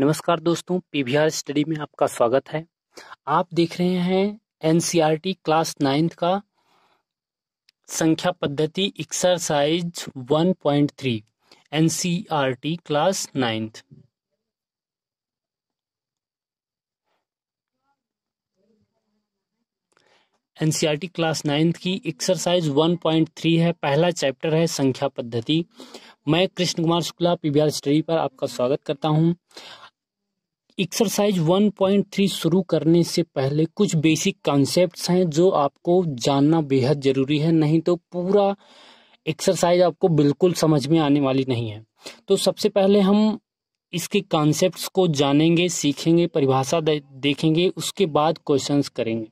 नमस्कार दोस्तों PVR study में आपका स्वागत है आप देख रहे हैं एनसीईआरटी क्लास नाइन्थ का संख्या पद्धति exercise 1.3 NCERT class ninth NCERT class ninth की एक्सरसाइज 1.3 है पहला चैप्टर है संख्या पद्धति मैं कृष्ण कुमार शुक्ला पीवीआर स्टडी पर आपका स्वागत करता हूं एक्सरसाइज 1.3 शुरू करने से पहले कुछ बेसिक कॉन्सेप्ट्स हैं जो आपको जानना बेहद ज़रूरी है नहीं तो पूरा एक्सरसाइज आपको बिल्कुल समझ में आने वाली नहीं है तो सबसे पहले हम इसके कॉन्सेप्ट्स को जानेंगे सीखेंगे परिभाषा देखेंगे उसके बाद क्वेश्चंस करेंगे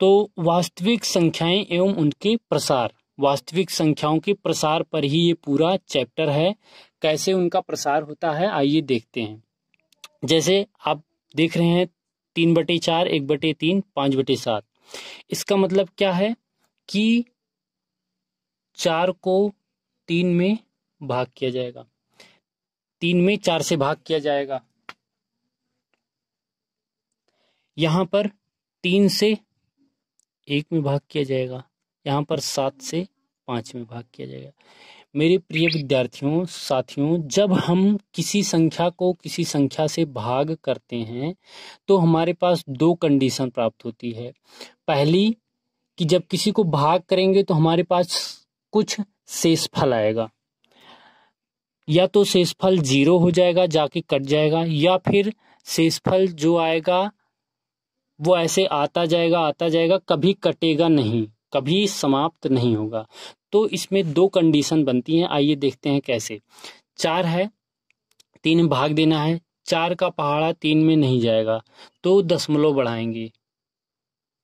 तो वास्तविक संख्याएं एवं उनके प्रसार वास्तविक संख्याओं के प्रसार पर ही ये पूरा चैप्टर है कैसे उनका प्रसार होता है आइए देखते हैं जैसे आप देख रहे हैं तीन बटे चार एक बटे तीन पांच बटे सात इसका मतलब क्या है कि चार को तीन में भाग किया जाएगा तीन में चार से भाग किया जाएगा यहां पर तीन से एक में भाग किया जाएगा यहां पर सात से पांच में भाग किया जाएगा मेरे प्रिय विद्यार्थियों साथियों जब हम किसी संख्या को किसी संख्या से भाग करते हैं तो हमारे पास दो कंडीशन प्राप्त होती है पहली कि जब किसी को भाग करेंगे तो हमारे पास कुछ शेषफल आएगा या तो शेषफल जीरो हो जाएगा जाके कट जाएगा या फिर शेषफल जो आएगा वो ऐसे आता जाएगा आता जाएगा कभी कटेगा नहीं कभी समाप्त नहीं होगा तो इसमें दो कंडीशन बनती हैं आइए देखते हैं कैसे चार है तीन भाग देना है चार का पहाड़ा तीन में नहीं जाएगा तो दशमलव बढ़ाएंगे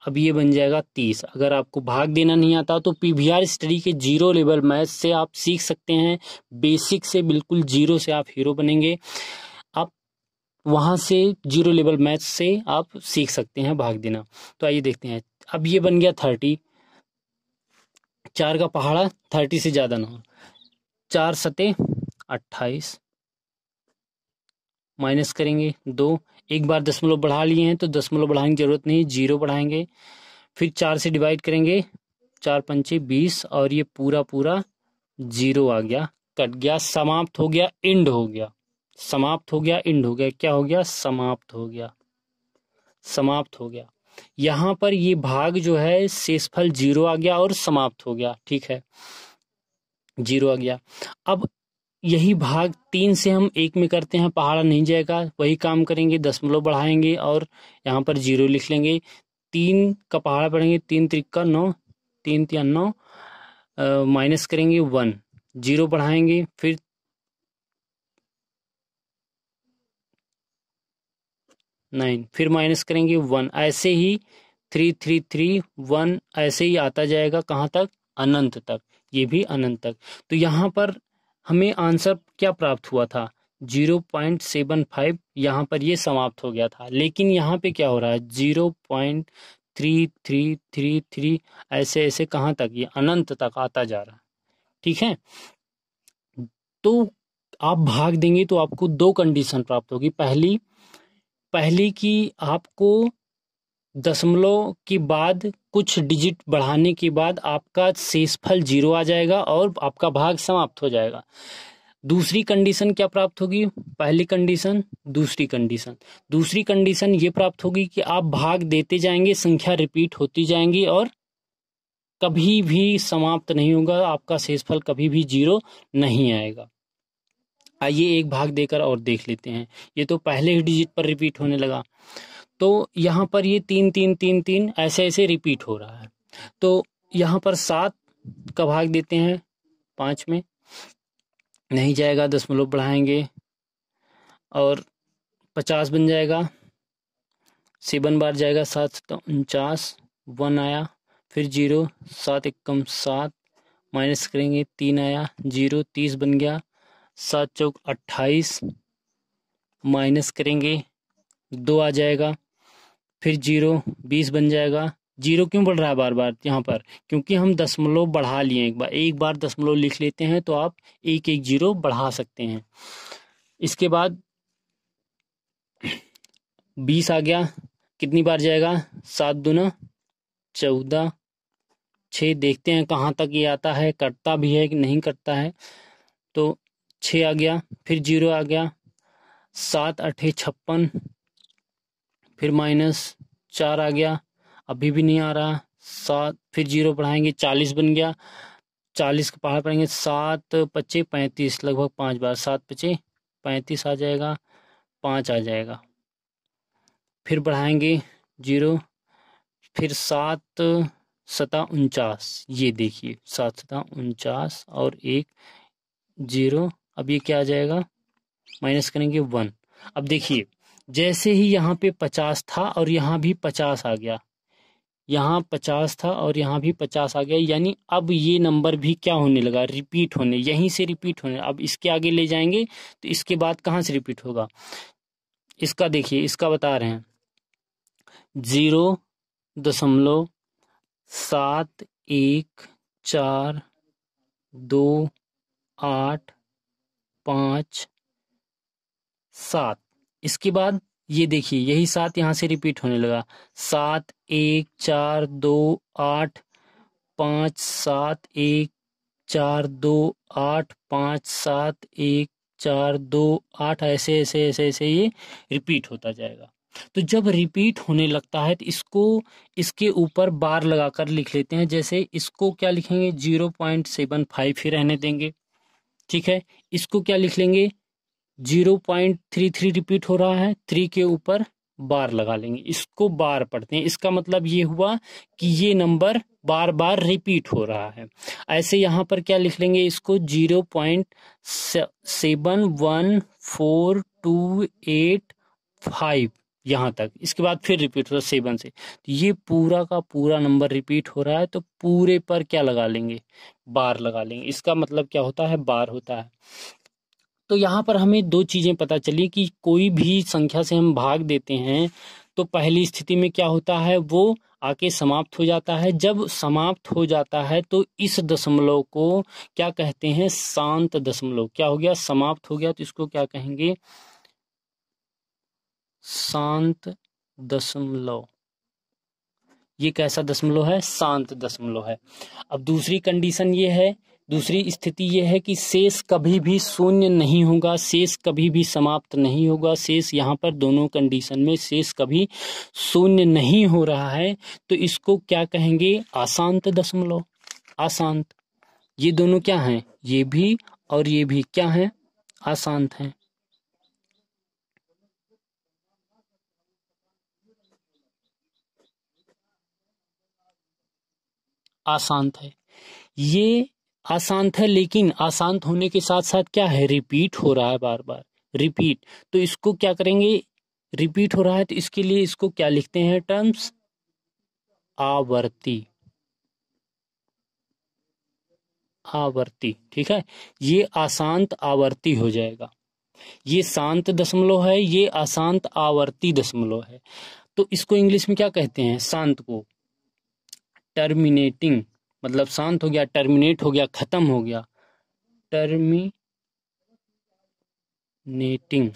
अब ये बन जाएगा तीस अगर आपको भाग देना नहीं आता तो पीवीआर स्टडी के जीरो लेवल मैथ से आप सीख सकते हैं बेसिक से बिल्कुल जीरो से आप हीरो बनेंगे आप वहां से जीरो लेवल मैथ से आप सीख सकते हैं भाग देना तो आइए देखते हैं अब ये बन गया थर्टी चार का पहाड़ा थर्टी से ज़्यादा ना हो चार सते अट्ठाईस माइनस करेंगे दो एक बार दशमलव बढ़ा लिए हैं तो दशमलव बढ़ाने की जरूरत नहीं जीरो बढ़ाएंगे फिर चार से डिवाइड करेंगे चार पंचे बीस और ये पूरा पूरा जीरो आ गया कट गया समाप्त हो गया इंड हो गया समाप्त हो गया इंड हो गया क्या हो गया समाप्त हो गया समाप्त हो गया यहाँ पर ये भाग जो है शेषफल जीरो आ गया और समाप्त हो गया ठीक है जीरो आ गया अब यही भाग तीन से हम एक में करते हैं पहाड़ा नहीं जाएगा वही काम करेंगे दशमलव बढ़ाएंगे और यहाँ पर जीरो लिख लेंगे तीन का पहाड़ा पढ़ेंगे तीन त्रिक्का नौ तीन तिया नौ माइनस करेंगे वन जीरो बढ़ाएंगे फिर नाइन फिर माइनस करेंगे वन ऐसे ही थ्री थ्री थ्री वन ऐसे ही आता जाएगा कहाँ तक अनंत तक ये भी अनंत तक तो यहाँ पर हमें आंसर क्या प्राप्त हुआ था जीरो पॉइंट सेवन फाइव यहाँ पर ये समाप्त हो गया था लेकिन यहाँ पे क्या हो रहा है zero point three three three three ऐसे ऐसे कहाँ तक ये अनंत तक आता जा रहा है ठीक है तो आप भाग देंगे तो आपको दो कंडीशन प्राप्त होगी पहली पहले की आपको दशमलव के बाद कुछ डिजिट बढ़ाने के बाद आपका शेषफल जीरो आ जाएगा और आपका भाग समाप्त हो जाएगा दूसरी कंडीशन क्या प्राप्त होगी पहली कंडीशन दूसरी कंडीशन दूसरी कंडीशन ये प्राप्त होगी कि आप भाग देते जाएंगे संख्या रिपीट होती जाएंगी और कभी भी समाप्त नहीं होगा आपका शेषफल कभी भी जीरो नहीं आएगा आइए एक भाग देकर और देख लेते हैं ये तो पहले ही डिजिट पर रिपीट होने लगा तो यहाँ पर ये तीन तीन तीन तीन ऐसे ऐसे रिपीट हो रहा है तो यहाँ पर सात का भाग देते हैं पाँच में नहीं जाएगा दशमलव बढ़ाएंगे और पचास बन जाएगा सेवन बार जाएगा सात तो उनचास वन आया फिर जीरो सात एक कम सात माइनस करेंगे तीन आया जीरो तीस बन गया सात चौक अट्ठाईस माइनस करेंगे दो आ जाएगा फिर जीरो बीस बन जाएगा जीरो क्यों बढ़ रहा है बार बार यहाँ पर क्योंकि हम दसमलव बढ़ा लिए एक बार एक बार दसमलव लिख लेते हैं तो आप एक एक जीरो बढ़ा सकते हैं इसके बाद बीस आ गया कितनी बार जाएगा सात दुना चौदह छः देखते हैं कहाँ तक ये आता है कटता भी है कि नहीं कटता है तो छः आ गया फिर जीरो आ गया सात अठे छप्पन फिर माइनस चार आ गया अभी भी नहीं आ रहा सात फिर जीरो बढ़ाएंगे चालीस बन गया चालीस के पहाड़ पड़ेंगे सात पच्चे पैंतीस लगभग पाँच बार सात पच्चे पैंतीस आ जाएगा पाँच आ जाएगा फिर बढ़ाएंगे जीरो फिर सात सता उनचास ये देखिए सात सता उनचास और एक जीरो अब ये क्या आ जाएगा माइनस करेंगे वन अब देखिए जैसे ही यहाँ पे पचास था और यहाँ भी पचास आ गया यहाँ पचास था और यहाँ भी पचास आ गया यानी अब ये नंबर भी क्या होने लगा रिपीट होने यहीं से रिपीट होने अब इसके आगे ले जाएंगे तो इसके बाद कहाँ से रिपीट होगा इसका देखिए इसका बता रहे हैं जीरो दशमलव सात एक चार दो आठ पांच सात इसके बाद ये देखिए यही सात यहाँ से रिपीट होने लगा सात एक चार दो आठ पाँच सात एक चार दो आठ पाँच सात एक चार दो आठ ऐसे ऐसे ऐसे ऐसे ये रिपीट होता जाएगा तो जब रिपीट होने लगता है तो इसको इसके ऊपर बार लगाकर लिख लेते हैं जैसे इसको क्या लिखेंगे जीरो पॉइंट सेवन फाइव ही रहने देंगे ठीक है इसको क्या लिख लेंगे zero point three three repeat हो रहा है थ्री के ऊपर बार लगा लेंगे इसको बार पढ़ते हैं इसका मतलब ये हुआ कि ये नंबर बार बार रिपीट हो रहा है ऐसे यहाँ पर क्या लिख लेंगे इसको zero point seven one four two eight five यहाँ तक इसके बाद फिर रिपीट हो रहा है सेवन से तो ये पूरा का पूरा नंबर रिपीट हो रहा है तो पूरे पर क्या लगा लेंगे बार लगा लेंगे इसका मतलब क्या होता है बार होता है तो यहाँ पर हमें दो चीज़ें पता चली कि कोई भी संख्या से हम भाग देते हैं तो पहली स्थिति में क्या होता है वो आके समाप्त हो जाता है जब समाप्त हो जाता है तो इस दशमलव को क्या कहते हैं शांत दशमलव क्या हो गया समाप्त हो गया तो इसको क्या कहेंगे शांत दशमलव ये कैसा दशमलव है शांत दशमलव है अब दूसरी कंडीशन ये है दूसरी स्थिति यह है कि शेष कभी भी शून्य नहीं होगा शेष कभी भी समाप्त नहीं होगा शेष यहाँ पर दोनों कंडीशन में शेष कभी शून्य नहीं हो रहा है तो इसको क्या कहेंगे अशांत दशमलव अशांत ये दोनों क्या हैं ये भी और ये भी क्या हैं अशांत हैं आशांत है ये आशांत है लेकिन आशांत होने के साथ साथ क्या है रिपीट हो रहा है बार बार रिपीट तो इसको क्या करेंगे रिपीट हो रहा है तो इसके लिए इसको क्या लिखते हैं टर्म्स आवर्ती आवर्ती ठीक है ये अशांत आवर्ती हो जाएगा ये शांत दशमलव है ये अशांत आवर्ती दशमलव है तो इसको इंग्लिश में क्या कहते हैं शांत को टर्मिनेटिंग मतलब शांत हो गया टर्मिनेट हो गया खत्म हो गया टर्मिनेटिंग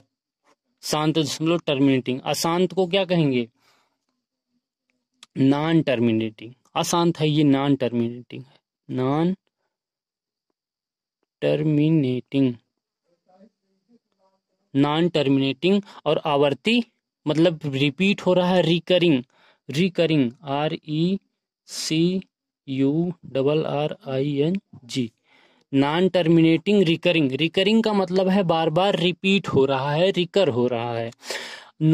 शांत दशमलव टर्मिनेटिंग अशांत को क्या कहेंगे नॉन टर्मिनेटिंग अशांत है ये नॉन टर्मिनेटिंग है नॉन टर्मिनेटिंग नॉन टर्मिनेटिंग और आवर्ती मतलब रिपीट हो रहा है recurring recurring R E C U double R I N G non terminating recurring recurring का मतलब है बार बार रिपीट हो रहा है रिकर हो रहा है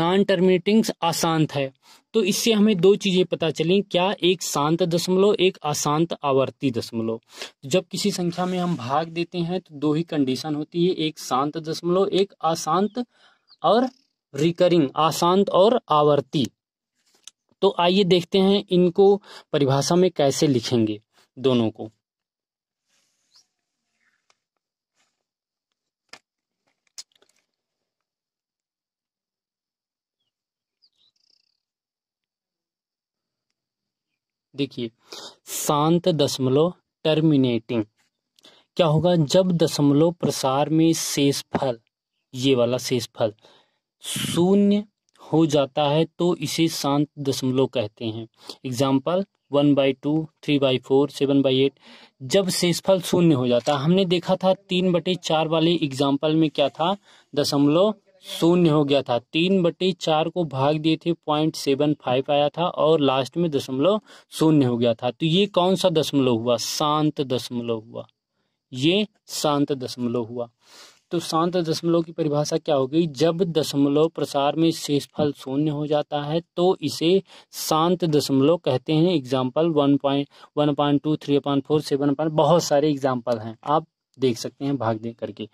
नॉन टर्मिनेटिंग अशांत है तो इससे हमें दो चीज़ें पता चलें क्या एक शांत दशमलव एक अशांत आवर्ती दशमलव जब किसी संख्या में हम भाग देते हैं तो दो ही कंडीशन होती है एक शांत दशमलव एक अशांत और रिकरिंग अशांत और आवर्ती तो आइए देखते हैं इनको परिभाषा में कैसे लिखेंगे दोनों को देखिए शांत दशमलव टर्मिनेटिंग क्या होगा जब दशमलव प्रसार में शेषफल ये वाला शेषफल शून्य हो जाता है तो इसे शांत दशमलव कहते हैं example one by two three by four seven by eight जब शेषफल शून्य हो जाता हमने देखा था तीन बटे चार वाले एग्जाम्पल में क्या था दशमलव शून्य हो गया था तीन बटे चार को भाग दिए थे पॉइंट सेवन फाइव आया था और लास्ट में दशमलव शून्य हो गया था तो ये कौन सा दशमलव हुआ शांत दशमलव हुआ ये शांत दशमलव हुआ तो शांत दशमलव की परिभाषा क्या होगी जब दशमलव प्रसार में शेषफल शून्य हो जाता है तो इसे शांत दशमलव कहते हैं example one point one point two three point four seven point बहुत सारे एग्जाम्पल हैं आप देख सकते हैं भाग दे करके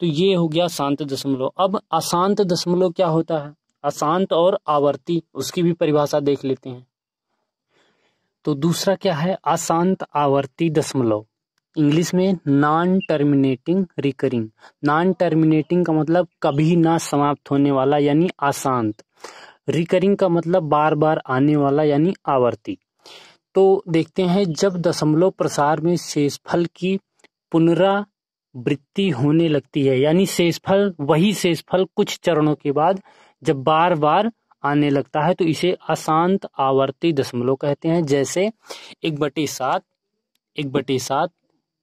तो ये हो गया शांत दशमलव अब अशांत दशमलव क्या होता है अशांत और आवर्ती उसकी भी परिभाषा देख लेते हैं तो दूसरा क्या है अशांत आवर्ती दशमलव इंग्लिश में non terminating recurring non terminating का मतलब कभी ना समाप्त होने वाला यानी अशांत रिकरिंग का मतलब बार बार आने वाला यानी आवर्ती तो देखते हैं जब दशमलव प्रसार में शेषफल की पुनरावृत्ति होने लगती है यानी शेषफल वही शेषफल कुछ चरणों के बाद जब बार बार आने लगता है तो इसे अशांत आवर्ती दशमलव कहते हैं जैसे एक बटे सात एक बटे सात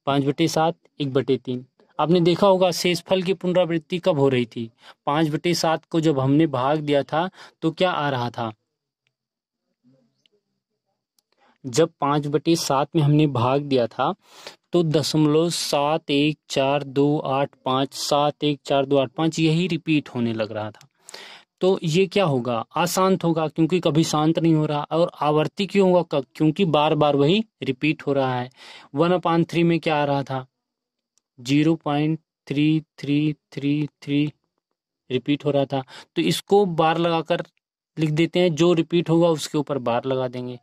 पाँच बटे सात एक बटे तीन आपने देखा होगा शेषफल की पुनरावृत्ति कब हो रही थी पाँच बटे सात को जब हमने भाग दिया था तो क्या आ रहा था जब पाँच बटे सात में हमने भाग दिया था तो दशमलव सात एक चार दो आठ पाँच सात एक चार दो आठ पाँच यही रिपीट होने लग रहा था तो ये क्या होगा अशांत होगा क्योंकि कभी शांत नहीं हो रहा और आवर्ती क्यों होगा क्योंकि बार बार वही रिपीट हो रहा है वन अपान थ्री में क्या आ रहा था zero point three three three three repeat हो रहा था तो इसको बार लगाकर लिख देते हैं जो रिपीट होगा उसके ऊपर बार लगा देंगे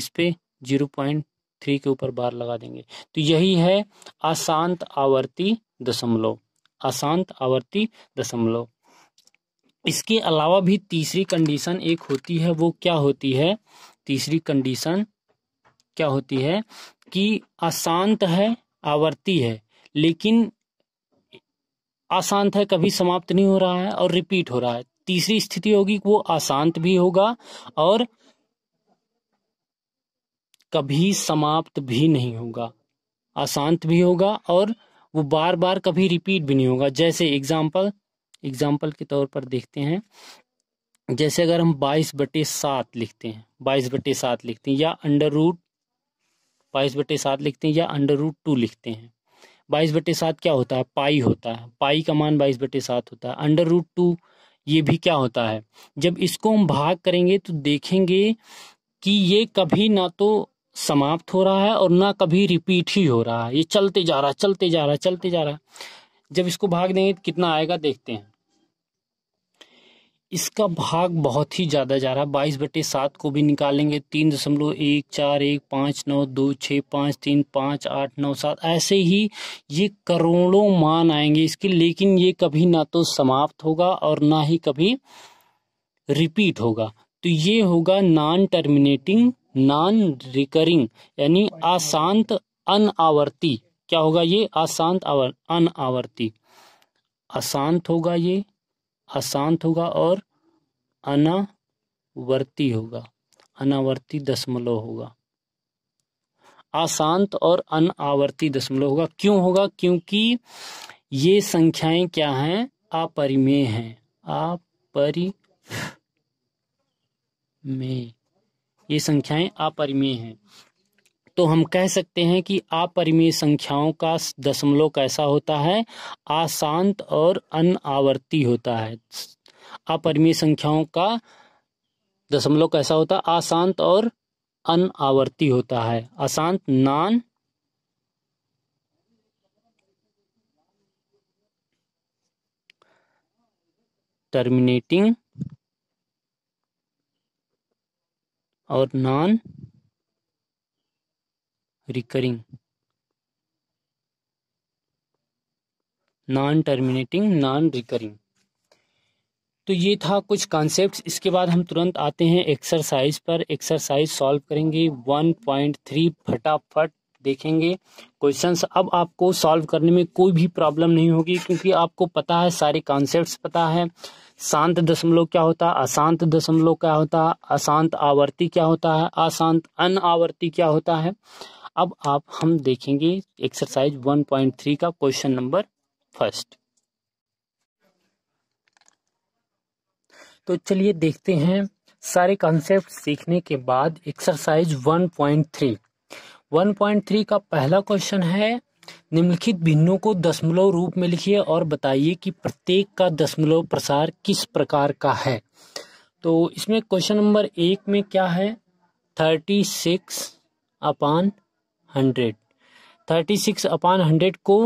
इस पे जीरो पॉइंट थ्री के ऊपर बार लगा देंगे तो यही है अशांत आवर्ती दशमलव अशांत आवर्ती दशमलव इसके अलावा भी तीसरी कंडीशन एक होती है वो क्या होती है तीसरी कंडीशन क्या होती है कि अशांत है आवर्ती है लेकिन अशांत है कभी समाप्त नहीं हो रहा है और रिपीट हो रहा है तीसरी स्थिति होगी कि वो अशांत भी होगा और कभी समाप्त भी नहीं होगा अशांत भी होगा और वो बार बार कभी रिपीट भी नहीं होगा जैसे एग्जाम्पल एग्जाम्पल के तौर पर देखते हैं जैसे अगर हम बाईस बटे सात लिखते हैं बाईस बटे सात लिखते हैं या अंडर रूट बाईस बटे सात लिखते हैं या अंडर रूट टू लिखते हैं बाईस बटे सात क्या होता है पाई होता है पाई का मान बाईस बटे सात होता है अंडर रूट टू ये भी क्या होता है जब इसको हम भाग करेंगे तो देखेंगे कि ये कभी ना तो समाप्त हो रहा है और ना कभी रिपीट ही हो रहा है ये चलते जा रहा है चलते जा रहा चलते जा रहा है जब इसको भाग देंगे तो कितना आएगा देखते हैं इसका भाग बहुत ही ज़्यादा जा रहा है बाईस बटे सात को भी निकालेंगे तीन दशमलव एक चार एक पाँच नौ दो छः पाँच तीन पाँच आठ नौ सात ऐसे ही ये करोड़ों मान आएंगे इसके लेकिन ये कभी ना तो समाप्त होगा और ना ही कभी रिपीट होगा तो ये होगा नॉन टर्मिनेटिंग नॉन रिकरिंग यानी अशांत अन क्या होगा ये अशांत आवर आवर्ती अशांत होगा ये अशांत होगा और अनावर्ती होगा अनावर्ती दशमलव होगा अशांत और अनावर्ती दशमलव होगा क्यों होगा क्योंकि ये संख्याएं क्या हैं अपरिमेय हैं अपरिमेय ये संख्याएं अपरिमेय हैं तो हम कह सकते हैं कि अपरिमेय संख्याओं का दशमलव कैसा होता है आशांत और अनावर्ती होता है अपरिमेय संख्याओं का दशमलव कैसा होता है आशांत और अनावर्ती होता है अशांत नान टर्मिनेटिंग और non recurring non terminating non recurring तो ये था कुछ कॉन्सेप्ट्स इसके बाद हम तुरंत आते हैं एक्सरसाइज पर एक्सरसाइज सॉल्व करेंगे 1.3 फटाफट देखेंगे क्वेश्चंस अब आपको सॉल्व करने में कोई भी प्रॉब्लम नहीं होगी क्योंकि आपको पता है सारे कॉन्सेप्ट्स पता है शांत दशमलव क्या होता है अशांत दशमलव क्या होता है अशांत आवर्ती क्या होता है अशांत अन आवर्ती क्या होता है अब आप हम देखेंगे एक्सरसाइज 1.3 का क्वेश्चन नंबर फर्स्ट तो चलिए देखते हैं सारे कॉन्सेप्ट सीखने के बाद एक्सरसाइज 1.3 1.3 का पहला क्वेश्चन है निम्नलिखित भिन्नों को दशमलव रूप में लिखिए और बताइए कि प्रत्येक का दशमलव प्रसार किस प्रकार का है तो इसमें क्वेश्चन नंबर एक में क्या है thirty six upon hundred thirty six upon hundred को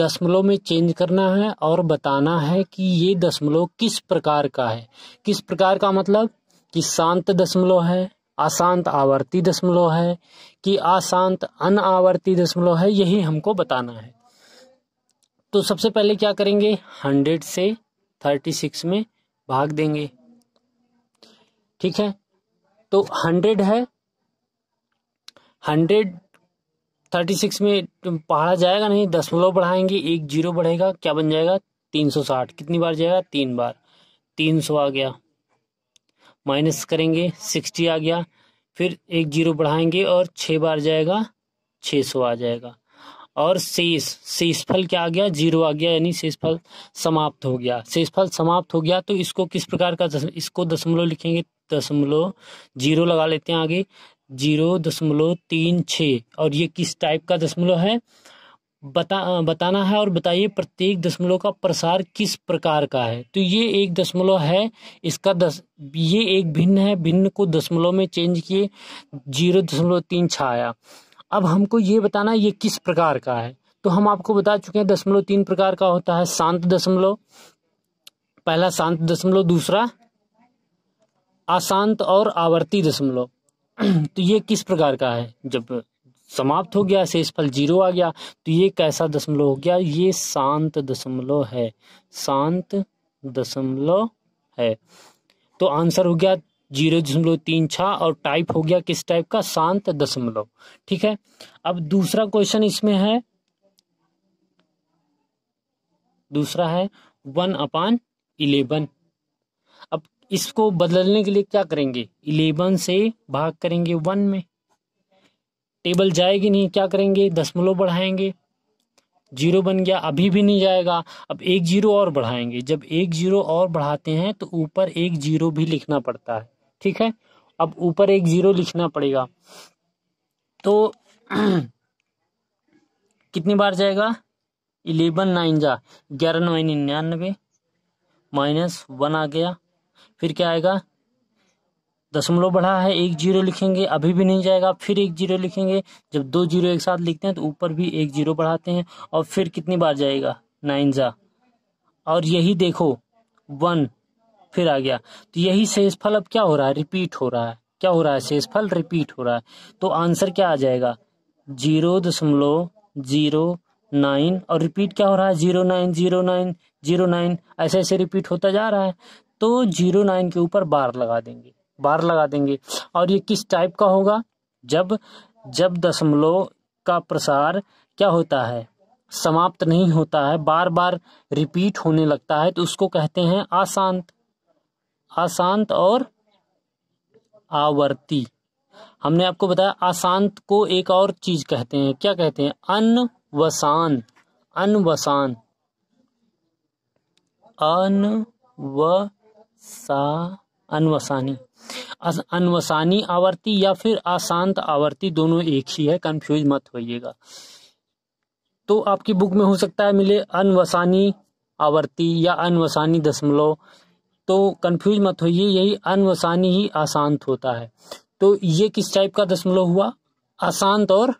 दशमलव में चेंज करना है और बताना है कि ये दशमलव किस प्रकार का है किस प्रकार का मतलब कि शांत दशमलव है अशांत आवर्ती दशमलव है कि अशांत अन आवर्ती दशमलव है यही हमको बताना है तो सबसे पहले क्या करेंगे हंड्रेड से थर्टी सिक्स में भाग देंगे ठीक है तो हंड्रेड है हंड्रेड थर्टी सिक्स में पढ़ा जाएगा नहीं दसमलव बढ़ाएंगे एक जीरो बढ़ेगा क्या बन जाएगा तीन सौ साठ कितनी बार जाएगा तीन बार तीन सौ आ गया माइनस करेंगे सिक्सटी आ गया फिर एक जीरो बढ़ाएंगे और छः बार जाएगा छः सौ आ जाएगा और शेष शेषफल क्या आ गया जीरो आ गया यानी शेषफल समाप्त हो गया शेषफल समाप्त हो गया तो इसको किस प्रकार का दस, इसको दशमलव लिखेंगे दशमलव जीरो लगा लेते हैं आगे जीरो दशमलव तीन छः और ये किस टाइप का दशमलव है बता बताना है और बताइए प्रत्येक दशमलव का प्रसार किस प्रकार का है तो ये एक दशमलव है इसका दस ये एक भिन्न है भिन्न को दशमलव में चेंज किए जीरो दशमलव तीन छाया अब हमको ये बताना ये किस प्रकार का है तो हम आपको बता चुके हैं दशमलव तीन प्रकार का होता है शांत दशमलव पहला शांत दशमलव दूसरा अशांत और आवर्ती दशमलव तो ये किस प्रकार का है जब समाप्त हो गया शेषफल जीरो आ गया तो ये कैसा दशमलव हो गया ये शांत दशमलव है शांत दशमलव है तो आंसर हो गया जीरो दशमलव तीन छः और टाइप हो गया किस टाइप का शांत दशमलव ठीक है अब दूसरा क्वेश्चन इसमें है दूसरा है वन अपान इलेवन अब इसको बदलने के लिए क्या करेंगे इलेवन से भाग करेंगे वन में टेबल जाएगी नहीं क्या करेंगे दसमलव बढ़ाएंगे जीरो बन गया अभी भी नहीं जाएगा अब एक जीरो और बढ़ाएंगे जब एक जीरो और बढ़ाते हैं तो ऊपर एक जीरो भी लिखना पड़ता है ठीक है अब ऊपर एक जीरो लिखना पड़ेगा तो कितनी बार जाएगा इलेवन नाइन जा ग्यारह नौ निन्यानवे माइनस वन आ गया फिर क्या आएगा दशमलव बढ़ा है एक जीरो लिखेंगे अभी भी नहीं जाएगा फिर एक जीरो लिखेंगे जब दो जीरो एक साथ लिखते हैं तो ऊपर भी एक जीरो बढ़ाते हैं और फिर कितनी बार जाएगा नाइन जा और यही देखो वन फिर आ गया तो यही शेषफल अब क्या हो रहा है रिपीट हो रहा है क्या हो रहा है शेषफल रिपीट हो रहा है तो आंसर क्या आ जाएगा जीरो दशमलव जीरो नाइन और रिपीट क्या हो रहा है zero nine zero nine zero nine ऐसे ऐसे रिपीट होता जा रहा है तो जीरो नाइन के ऊपर बार लगा देंगे बार लगा देंगे और ये किस टाइप का होगा जब जब दशमलव का प्रसार क्या होता है समाप्त नहीं होता है बार बार रिपीट होने लगता है तो उसको कहते हैं अशांत अशांत और आवर्ती हमने आपको बताया अशांत को एक और चीज कहते हैं क्या कहते हैं अनवसान अनवसान अनवसान सा अनवसानी अनवसानी आवर्ती या फिर अशांत आवर्ती दोनों एक ही है कंफ्यूज मत होइएगा तो आपकी बुक में हो सकता है मिले अनवसानी आवर्ती या अनवसानी दशमलव तो कंफ्यूज मत होइए यही अनवसानी ही अशांत होता है तो ये किस टाइप का दशमलव हुआ अशांत और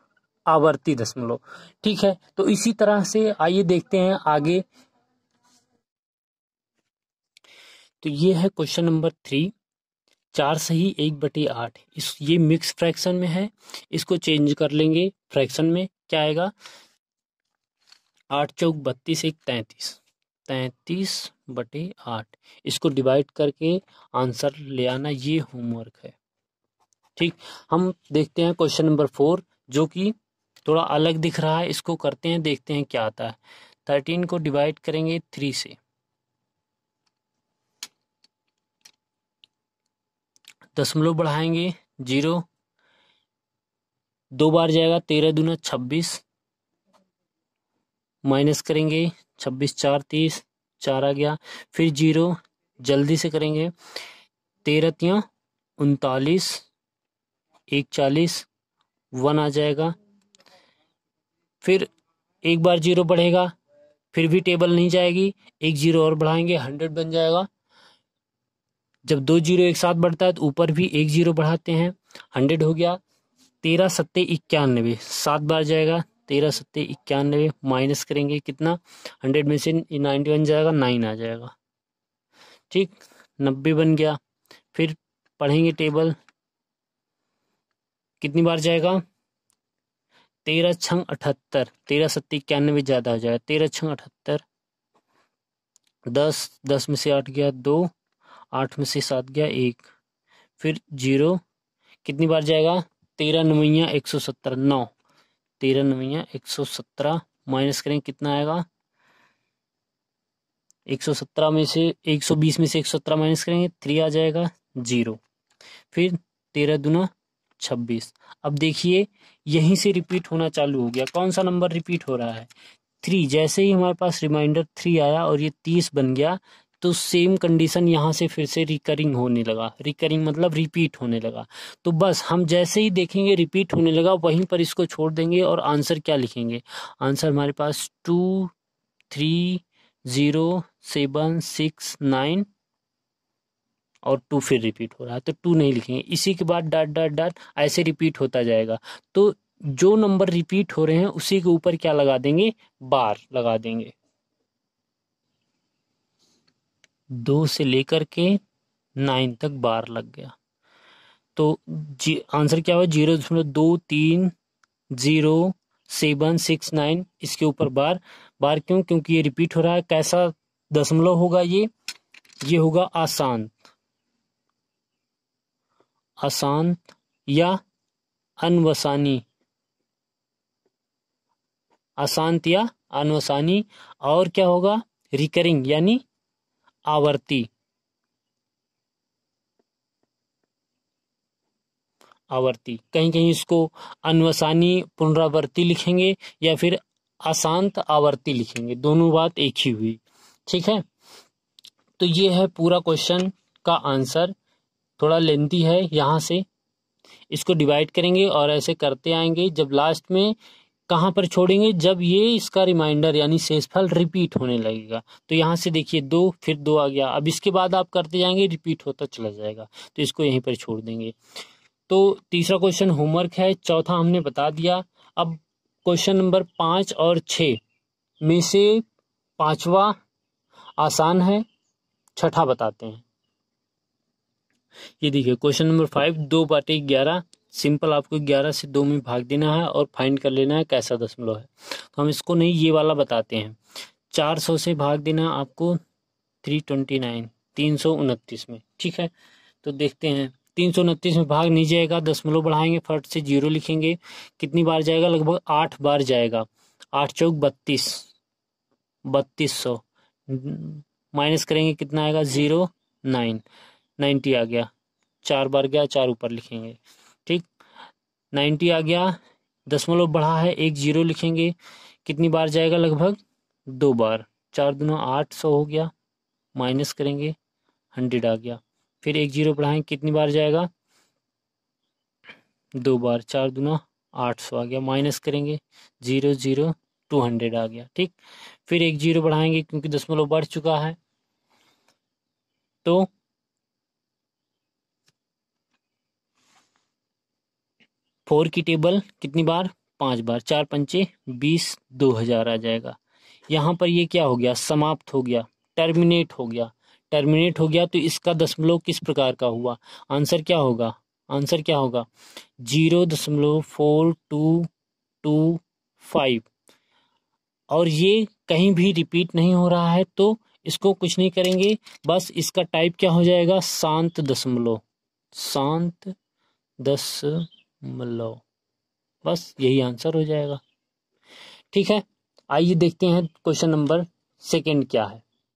आवर्ती दशमलव ठीक है तो इसी तरह से आइए देखते हैं आगे तो ये है क्वेश्चन नंबर थ्री चार सही एक बटे आठ इस ये मिक्स फ्रैक्शन में है इसको चेंज कर लेंगे फ्रैक्शन में क्या आएगा आठ चौक बत्तीस एक तैंतीस तैतीस बटे आठ इसको डिवाइड करके आंसर ले आना ये होमवर्क है ठीक हम देखते हैं क्वेश्चन नंबर फोर जो कि थोड़ा अलग दिख रहा है इसको करते हैं देखते हैं क्या आता है थर्टीन को डिवाइड करेंगे थ्री से दशमलव बढ़ाएंगे जीरो दो बार जाएगा तेरह दूना छब्बीस माइनस करेंगे छब्बीस चार तीस चार आ गया फिर जीरो जल्दी से करेंगे तेरह तिया उनतालीस एक चालीस वन आ जाएगा फिर एक बार जीरो बढ़ेगा फिर भी टेबल नहीं जाएगी एक जीरो और बढ़ाएंगे हंड्रेड बन जाएगा जब दो जीरो एक साथ बढ़ता है तो ऊपर भी एक जीरो बढ़ाते हैं हंड्रेड हो गया तेरह सत्ते इक्यानवे सात बार जाएगा तेरह सत्ते इक्यानवे माइनस करेंगे कितना हंड्रेड में से नाइन्टी वन जाएगा नाइन आ जाएगा ठीक नब्बे बन गया फिर पढ़ेंगे टेबल कितनी बार जाएगा तेरह छंग अठहत्तर तेरह सत्ते इक्यानवे ज़्यादा हो जाएगा तेरह छंग अठहत्तर दस दस में से आठ गया दो आठ में से सात गया एक फिर जीरो कितनी बार जाएगा तेरह नवैया एक सौ सत्तर नौ तेरह नवैया एक सौ सत्रह माइनस करें कितना आएगा एक सौ सत्रह में से एक सौ बीस में से एक सौ सत्रह माइनस करेंगे थ्री आ जाएगा जीरो फिर तेरह दुना छब्बीस अब देखिए यहीं से रिपीट होना चालू हो गया कौन सा नंबर रिपीट हो रहा है थ्री जैसे ही हमारे पास रिमाइंडर थ्री आया और ये तीस बन गया तो सेम कंडीशन यहाँ से फिर से रिकरिंग होने लगा रिकरिंग मतलब रिपीट होने लगा तो बस हम जैसे ही देखेंगे रिपीट होने लगा वहीं पर इसको छोड़ देंगे और आंसर क्या लिखेंगे आंसर हमारे पास two three zero seven six nine और टू फिर रिपीट हो रहा है तो टू नहीं लिखेंगे इसी के बाद डाट डाट डाट ऐसे रिपीट होता जाएगा तो जो नंबर रिपीट हो रहे हैं उसी के ऊपर क्या लगा देंगे बार लगा देंगे दो से लेकर के नाइन तक बार लग गया तो जी आंसर क्या हुआ जीरो दशमलव दो तीन जीरो सेवन सिक्स नाइन इसके ऊपर बार बार क्यों क्योंकि ये रिपीट हो रहा है कैसा दशमलव होगा ये ये होगा आसान आसान या अनवसानी अशांत या अनवसानी और क्या होगा रिकरिंग यानी आवर्ति आवर्ती कहीं कहीं इसको अनवसानी पुनरावर्ती लिखेंगे या फिर अशांत आवर्ती लिखेंगे दोनों बात एक ही हुई ठीक है तो ये है पूरा क्वेश्चन का आंसर थोड़ा लेंथी है यहां से इसको डिवाइड करेंगे और ऐसे करते आएंगे जब लास्ट में कहाँ पर छोड़ेंगे जब ये इसका रिमाइंडर यानी शेषफल रिपीट होने लगेगा तो यहाँ से देखिए दो फिर दो आ गया अब इसके बाद आप करते जाएंगे रिपीट होता चला जाएगा तो इसको यहीं पर छोड़ देंगे तो तीसरा क्वेश्चन होमवर्क है चौथा हमने बता दिया अब क्वेश्चन नंबर पाँच और छ में से पांचवा आसान है छठा बताते हैं ये देखिए क्वेश्चन नंबर फाइव दो बाटे ग्यारह सिंपल आपको ग्यारह से दो में भाग देना है और फाइंड कर लेना है कैसा दशमलव है तो हम इसको नहीं ये वाला बताते हैं चार सौ से भाग देना आपको थ्री ट्वेंटी नाइन तीन सौ उनतीस में ठीक है तो देखते हैं तीन सौ उनतीस में भाग नहीं जाएगा दशमलव बढ़ाएंगे फर्ट से जीरो लिखेंगे कितनी बार जाएगा लगभग आठ बार जाएगा आठ चौक बत्तीस बत्तीस सौ माइनस करेंगे कितना आएगा ज़ीरो नाइन नाइन्टी आ गया चार बार गया चार ऊपर लिखेंगे ठीक नाइन्टी आ गया दसमलव बढ़ा है एक जीरो लिखेंगे कितनी बार जाएगा लगभग दो बार चार दोनों आठ सौ हो गया माइनस करेंगे हंड्रेड आ गया फिर एक जीरो बढ़ाएं कितनी बार जाएगा दो बार चार दोनों आठ सौ आ गया माइनस करेंगे जीरो जीरो टू हंड्रेड आ गया ठीक फिर एक जीरो बढ़ाएंगे क्योंकि दसमलव बढ़ चुका है तो फोर की टेबल कितनी बार पांच बार चार पंचे बीस दो हजार आ जाएगा यहाँ पर ये क्या हो गया समाप्त हो गया टर्मिनेट हो गया टर्मिनेट हो गया तो इसका दशमलव किस प्रकार का हुआ आंसर क्या होगा आंसर क्या होगा जीरो दशमलव फोर टू टू फाइव और ये कहीं भी रिपीट नहीं हो रहा है तो इसको कुछ नहीं करेंगे बस इसका टाइप क्या हो जाएगा शांत दशमलव शांत दस लो बस यही आंसर हो जाएगा ठीक है आइए देखते हैं क्वेश्चन नंबर सेकंड क्या है